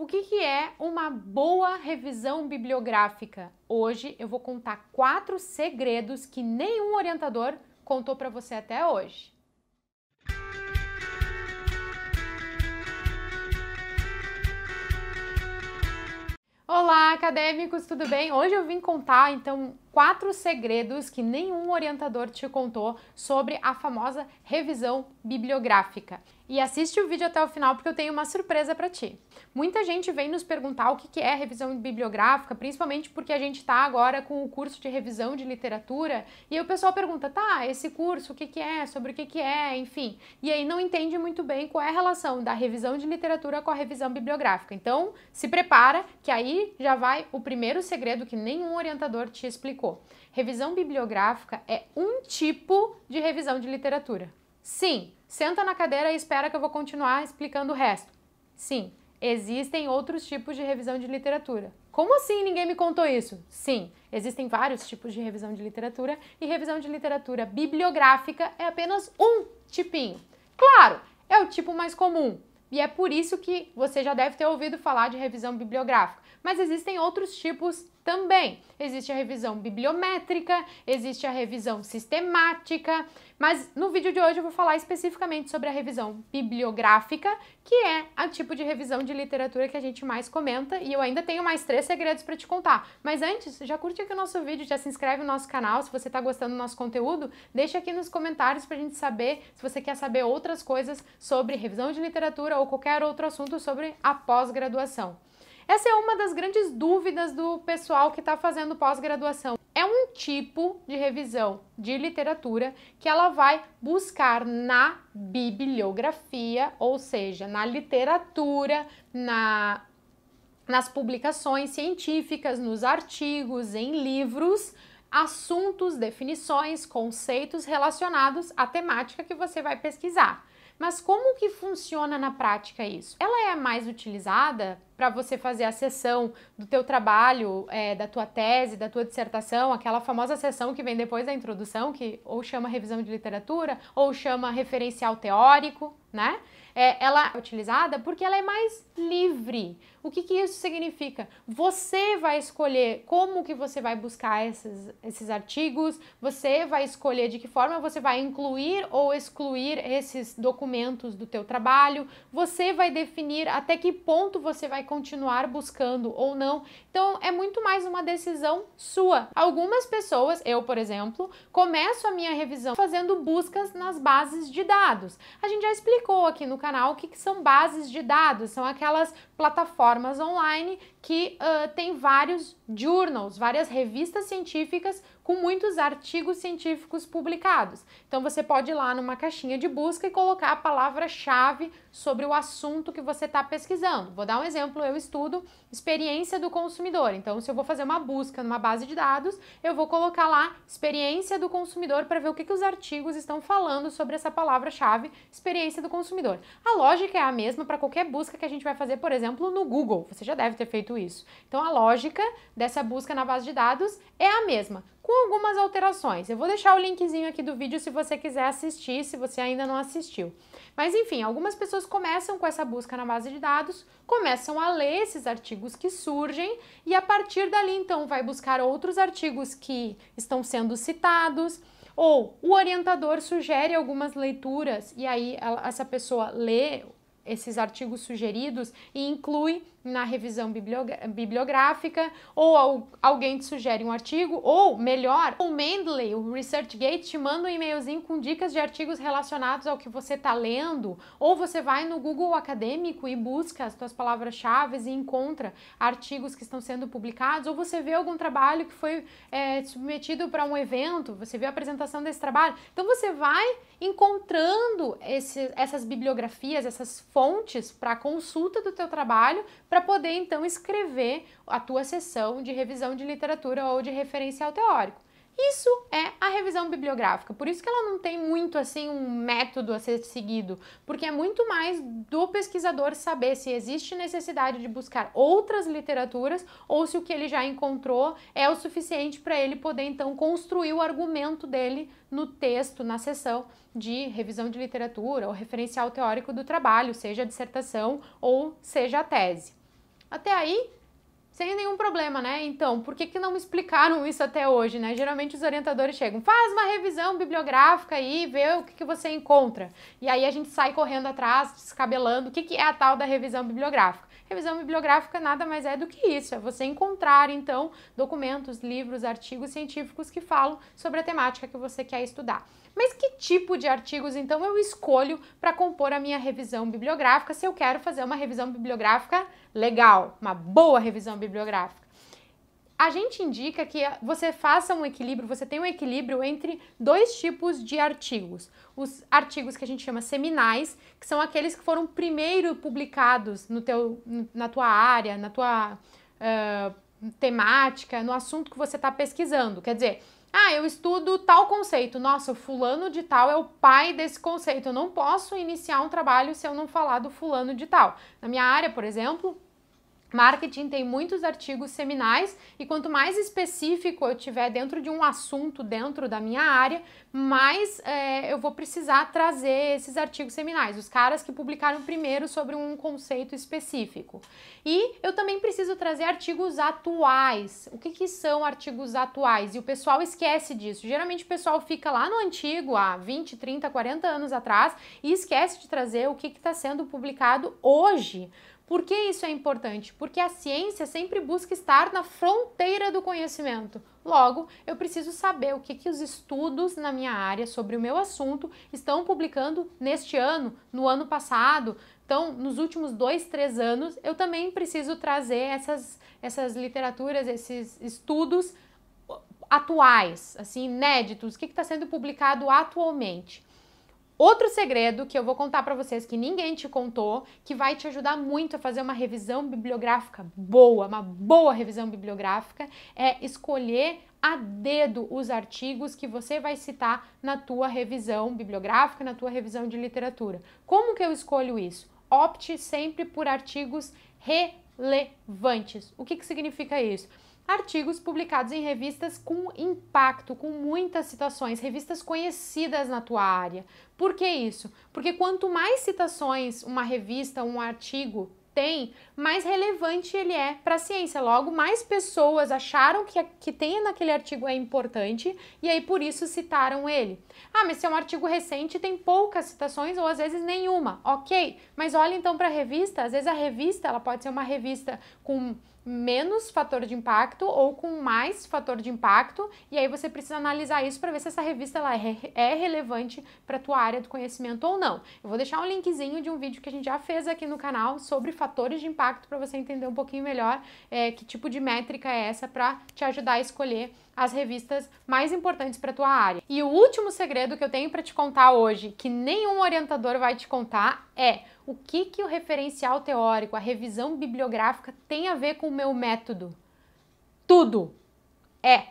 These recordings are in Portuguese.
O que, que é uma boa revisão bibliográfica? Hoje eu vou contar quatro segredos que nenhum orientador contou para você até hoje. Olá, acadêmicos, tudo bem? Hoje eu vim contar então quatro segredos que nenhum orientador te contou sobre a famosa revisão bibliográfica. E assiste o vídeo até o final porque eu tenho uma surpresa para ti. Muita gente vem nos perguntar o que é revisão bibliográfica, principalmente porque a gente está agora com o curso de revisão de literatura e aí o pessoal pergunta, tá, esse curso, o que é, sobre o que é, enfim. E aí não entende muito bem qual é a relação da revisão de literatura com a revisão bibliográfica. Então, se prepara que aí já vai o primeiro segredo que nenhum orientador te explicou explicou. Revisão bibliográfica é um tipo de revisão de literatura. Sim, senta na cadeira e espera que eu vou continuar explicando o resto. Sim, existem outros tipos de revisão de literatura. Como assim ninguém me contou isso? Sim, existem vários tipos de revisão de literatura e revisão de literatura bibliográfica é apenas um tipinho. Claro, é o tipo mais comum, e é por isso que você já deve ter ouvido falar de revisão bibliográfica. Mas existem outros tipos também. Existe a revisão bibliométrica, existe a revisão sistemática, mas no vídeo de hoje eu vou falar especificamente sobre a revisão bibliográfica, que é o tipo de revisão de literatura que a gente mais comenta, e eu ainda tenho mais três segredos para te contar. Mas antes, já curte aqui o nosso vídeo, já se inscreve no nosso canal, se você está gostando do nosso conteúdo, deixa aqui nos comentários para a gente saber se você quer saber outras coisas sobre revisão de literatura ou qualquer outro assunto sobre a pós-graduação. Essa é uma das grandes dúvidas do pessoal que está fazendo pós-graduação. É um tipo de revisão de literatura que ela vai buscar na bibliografia, ou seja, na literatura, na nas publicações científicas, nos artigos, em livros, assuntos, definições, conceitos relacionados à temática que você vai pesquisar. Mas como que funciona na prática isso? Ela é mais utilizada para você fazer a sessão do teu trabalho, é, da tua tese, da tua dissertação, aquela famosa sessão que vem depois da introdução, que ou chama revisão de literatura, ou chama referencial teórico, né? É, ela é utilizada porque ela é mais livre, o que, que isso significa? Você vai escolher como que você vai buscar esses, esses artigos, você vai escolher de que forma você vai incluir ou excluir esses documentos do teu trabalho, você vai definir até que ponto você vai continuar buscando ou não. Então, é muito mais uma decisão sua. Algumas pessoas, eu por exemplo, começo a minha revisão fazendo buscas nas bases de dados. A gente já explicou aqui no canal o que, que são bases de dados, são aquelas plataformas plataformas online que uh, tem vários journals, várias revistas científicas com muitos artigos científicos publicados. Então você pode ir lá numa caixinha de busca e colocar a palavra-chave sobre o assunto que você está pesquisando. Vou dar um exemplo: eu estudo experiência do consumidor. Então, se eu vou fazer uma busca numa base de dados, eu vou colocar lá experiência do consumidor para ver o que, que os artigos estão falando sobre essa palavra-chave, experiência do consumidor. A lógica é a mesma para qualquer busca que a gente vai fazer, por exemplo, no Google. Você já deve ter feito isso. Então, a lógica dessa busca na base de dados é a mesma com algumas alterações. Eu vou deixar o linkzinho aqui do vídeo se você quiser assistir, se você ainda não assistiu. Mas enfim, algumas pessoas começam com essa busca na base de dados, começam a ler esses artigos que surgem e a partir dali então vai buscar outros artigos que estão sendo citados. Ou o orientador sugere algumas leituras e aí essa pessoa lê esses artigos sugeridos e inclui na revisão bibliográfica, ou alguém te sugere um artigo, ou melhor, o Mendeley, o ResearchGate, te manda um e-mailzinho com dicas de artigos relacionados ao que você está lendo, ou você vai no Google Acadêmico e busca as suas palavras-chave e encontra artigos que estão sendo publicados, ou você vê algum trabalho que foi é, submetido para um evento, você vê a apresentação desse trabalho. Então você vai encontrando esse, essas bibliografias, essas fontes para consulta do teu trabalho, para poder então escrever a tua sessão de revisão de literatura ou de referencial teórico. Isso é a revisão bibliográfica, por isso que ela não tem muito assim um método a ser seguido, porque é muito mais do pesquisador saber se existe necessidade de buscar outras literaturas ou se o que ele já encontrou é o suficiente para ele poder então construir o argumento dele no texto, na sessão de revisão de literatura ou referencial teórico do trabalho, seja a dissertação ou seja a tese. Até aí, sem nenhum problema, né? Então, por que, que não me explicaram isso até hoje, né? Geralmente os orientadores chegam, faz uma revisão bibliográfica aí, vê o que, que você encontra. E aí a gente sai correndo atrás, descabelando o que, que é a tal da revisão bibliográfica. Revisão bibliográfica nada mais é do que isso, é você encontrar, então, documentos, livros, artigos científicos que falam sobre a temática que você quer estudar. Mas que tipo de artigos, então, eu escolho para compor a minha revisão bibliográfica se eu quero fazer uma revisão bibliográfica legal, uma boa revisão bibliográfica? bibliográfica. A gente indica que você faça um equilíbrio, você tem um equilíbrio entre dois tipos de artigos. Os artigos que a gente chama seminais, que são aqueles que foram primeiro publicados no teu, na tua área, na tua uh, temática, no assunto que você está pesquisando. Quer dizer, ah, eu estudo tal conceito. Nossa, o fulano de tal é o pai desse conceito. Eu não posso iniciar um trabalho se eu não falar do fulano de tal. Na minha área, por exemplo, Marketing tem muitos artigos seminais e quanto mais específico eu tiver dentro de um assunto dentro da minha área, mais é, eu vou precisar trazer esses artigos seminais, os caras que publicaram primeiro sobre um conceito específico. E eu também preciso trazer artigos atuais. O que, que são artigos atuais? E o pessoal esquece disso. Geralmente o pessoal fica lá no antigo, há 20, 30, 40 anos atrás, e esquece de trazer o que está sendo publicado hoje por que isso é importante? Porque a ciência sempre busca estar na fronteira do conhecimento. Logo, eu preciso saber o que, que os estudos na minha área sobre o meu assunto estão publicando neste ano, no ano passado. Então, nos últimos dois, três anos, eu também preciso trazer essas, essas literaturas, esses estudos atuais, assim, inéditos, o que está sendo publicado atualmente. Outro segredo que eu vou contar para vocês que ninguém te contou, que vai te ajudar muito a fazer uma revisão bibliográfica boa, uma boa revisão bibliográfica, é escolher a dedo os artigos que você vai citar na tua revisão bibliográfica, na tua revisão de literatura. Como que eu escolho isso? Opte sempre por artigos relevantes. O que, que significa isso? artigos publicados em revistas com impacto, com muitas citações, revistas conhecidas na tua área. Por que isso? Porque quanto mais citações uma revista, um artigo tem, mais relevante ele é para a ciência. Logo, mais pessoas acharam que, que tem naquele artigo é importante e aí por isso citaram ele. Ah, mas se é um artigo recente, tem poucas citações ou às vezes nenhuma. Ok, mas olha então para a revista. Às vezes a revista, ela pode ser uma revista com menos fator de impacto ou com mais fator de impacto, e aí você precisa analisar isso para ver se essa revista ela é, é relevante para a tua área do conhecimento ou não. Eu vou deixar um linkzinho de um vídeo que a gente já fez aqui no canal sobre fatores de impacto para você entender um pouquinho melhor é, que tipo de métrica é essa para te ajudar a escolher as revistas mais importantes para tua área. E o último segredo que eu tenho para te contar hoje, que nenhum orientador vai te contar, é o que, que o referencial teórico, a revisão bibliográfica tem a ver com o meu método? Tudo! É,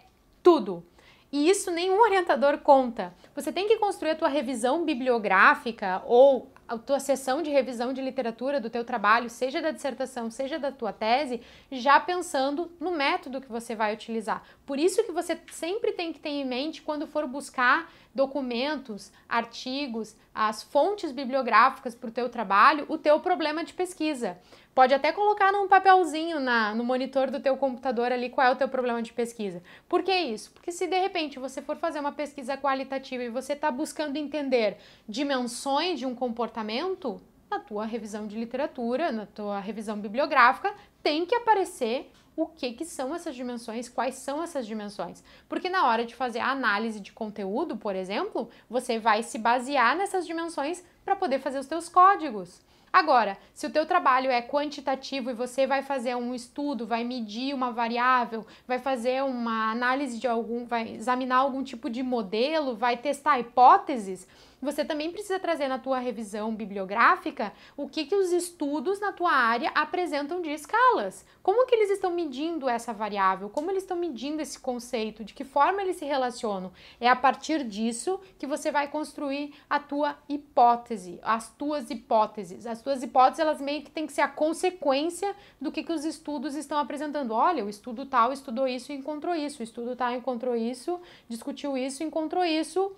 tudo! E isso nenhum orientador conta. Você tem que construir a tua revisão bibliográfica ou a tua sessão de revisão de literatura do teu trabalho, seja da dissertação, seja da tua tese, já pensando no método que você vai utilizar. Por isso que você sempre tem que ter em mente quando for buscar documentos, artigos, as fontes bibliográficas para o teu trabalho, o teu problema de pesquisa. Pode até colocar num papelzinho na, no monitor do teu computador ali qual é o teu problema de pesquisa. Por que isso? Porque se de repente você for fazer uma pesquisa qualitativa e você está buscando entender dimensões de um comportamento, na tua revisão de literatura, na tua revisão bibliográfica, tem que aparecer o que, que são essas dimensões, quais são essas dimensões. Porque na hora de fazer a análise de conteúdo, por exemplo, você vai se basear nessas dimensões para poder fazer os teus códigos. Agora, se o teu trabalho é quantitativo e você vai fazer um estudo, vai medir uma variável, vai fazer uma análise de algum, vai examinar algum tipo de modelo, vai testar hipóteses, você também precisa trazer na tua revisão bibliográfica o que, que os estudos na tua área apresentam de escalas. Como que eles estão medindo essa variável? Como eles estão medindo esse conceito? De que forma eles se relacionam? É a partir disso que você vai construir a tua hipótese, as tuas hipóteses. As tuas hipóteses, elas meio que têm que ser a consequência do que, que os estudos estão apresentando. Olha, o estudo tal estudou isso e encontrou isso, o estudo tal encontrou isso, discutiu isso, encontrou isso,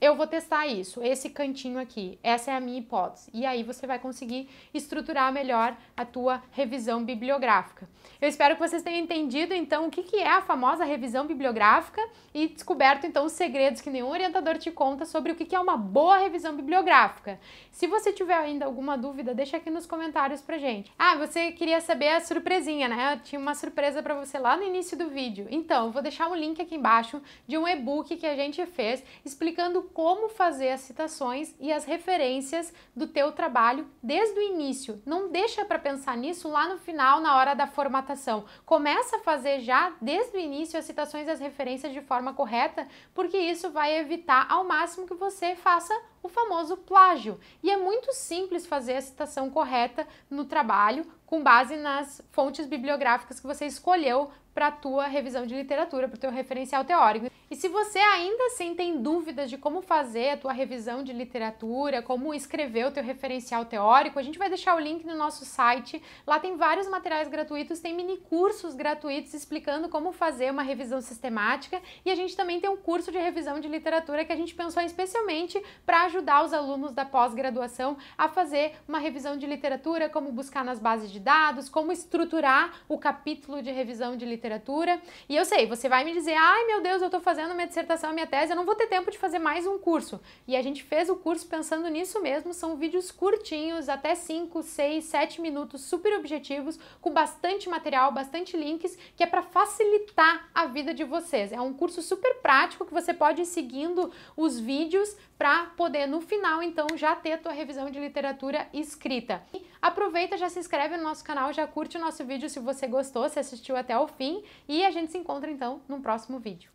eu vou testar isso, esse cantinho aqui, essa é a minha hipótese. E aí você vai conseguir estruturar melhor a tua revisão bibliográfica. Eu espero que vocês tenham entendido então o que, que é a famosa revisão bibliográfica e descoberto então os segredos que nenhum orientador te conta sobre o que, que é uma boa revisão bibliográfica. Se você tiver ainda alguma dúvida, deixa aqui nos comentários pra gente. Ah, você queria saber a surpresinha, né? Eu tinha uma surpresa para você lá no início do vídeo. Então, eu vou deixar um link aqui embaixo de um e-book que a gente fez explicando como fazer as citações e as referências do teu trabalho desde o início. Não deixa para pensar nisso lá no final, na hora da formatação. Começa a fazer já desde o início as citações e as referências de forma correta, porque isso vai evitar ao máximo que você faça o famoso plágio. E é muito simples fazer a citação correta no trabalho com base nas fontes bibliográficas que você escolheu para a tua revisão de literatura, para o teu referencial teórico. E se você ainda assim tem dúvidas de como fazer a tua revisão de literatura, como escrever o teu referencial teórico, a gente vai deixar o link no nosso site. Lá tem vários materiais gratuitos, tem mini cursos gratuitos explicando como fazer uma revisão sistemática e a gente também tem um curso de revisão de literatura que a gente pensou especialmente para ajudar os alunos da pós-graduação a fazer uma revisão de literatura, como buscar nas bases de dados, como estruturar o capítulo de revisão de literatura literatura. E eu sei, você vai me dizer, ai meu Deus, eu estou fazendo minha dissertação, minha tese, eu não vou ter tempo de fazer mais um curso. E a gente fez o curso pensando nisso mesmo, são vídeos curtinhos, até 5, 6, 7 minutos, super objetivos, com bastante material, bastante links, que é para facilitar a vida de vocês. É um curso super prático que você pode ir seguindo os vídeos para poder no final então já ter a tua revisão de literatura escrita. Aproveita, já se inscreve no nosso canal, já curte o nosso vídeo se você gostou, se assistiu até o fim e a gente se encontra então no próximo vídeo.